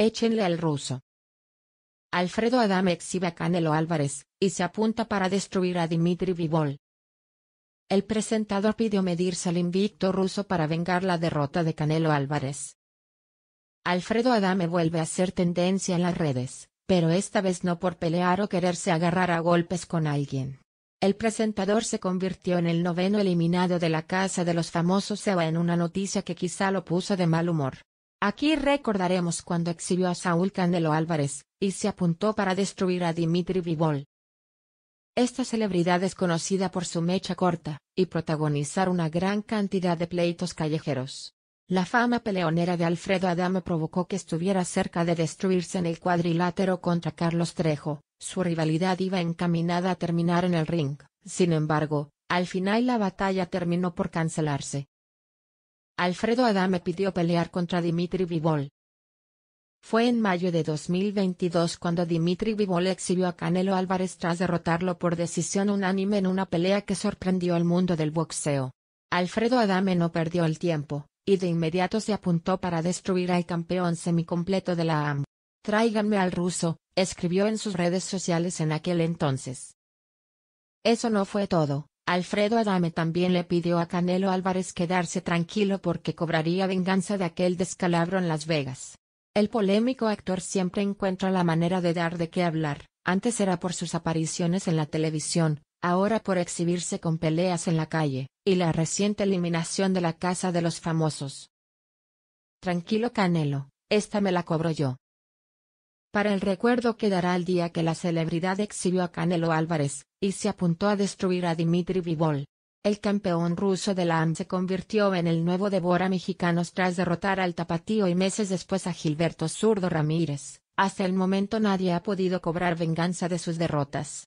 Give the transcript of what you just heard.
Échenle al ruso. Alfredo Adame exhibe a Canelo Álvarez, y se apunta para destruir a Dimitri Vivol. El presentador pidió medirse al invicto ruso para vengar la derrota de Canelo Álvarez. Alfredo Adame vuelve a ser tendencia en las redes, pero esta vez no por pelear o quererse agarrar a golpes con alguien. El presentador se convirtió en el noveno eliminado de la Casa de los Famosos EVA en una noticia que quizá lo puso de mal humor. Aquí recordaremos cuando exhibió a Saúl Candelo Álvarez, y se apuntó para destruir a Dimitri Vivol. Esta celebridad es conocida por su mecha corta, y protagonizar una gran cantidad de pleitos callejeros. La fama peleonera de Alfredo Adame provocó que estuviera cerca de destruirse en el cuadrilátero contra Carlos Trejo, su rivalidad iba encaminada a terminar en el ring, sin embargo, al final la batalla terminó por cancelarse. Alfredo Adame pidió pelear contra Dimitri Vivol. Fue en mayo de 2022 cuando Dimitri Vivol exhibió a Canelo Álvarez tras derrotarlo por decisión unánime en una pelea que sorprendió al mundo del boxeo. Alfredo Adame no perdió el tiempo, y de inmediato se apuntó para destruir al campeón semicompleto de la AM. Tráiganme al ruso, escribió en sus redes sociales en aquel entonces. Eso no fue todo, Alfredo Adame también le pidió a Canelo Álvarez quedarse tranquilo porque cobraría venganza de aquel descalabro en Las Vegas. El polémico actor siempre encuentra la manera de dar de qué hablar, antes era por sus apariciones en la televisión, ahora por exhibirse con peleas en la calle, y la reciente eliminación de la Casa de los Famosos. Tranquilo Canelo, esta me la cobro yo. Para el recuerdo quedará el día que la celebridad exhibió a Canelo Álvarez, y se apuntó a destruir a Dimitri Vivol. El campeón ruso de la AM se convirtió en el nuevo devora mexicanos tras derrotar al Tapatío y meses después a Gilberto Zurdo Ramírez. Hasta el momento nadie ha podido cobrar venganza de sus derrotas.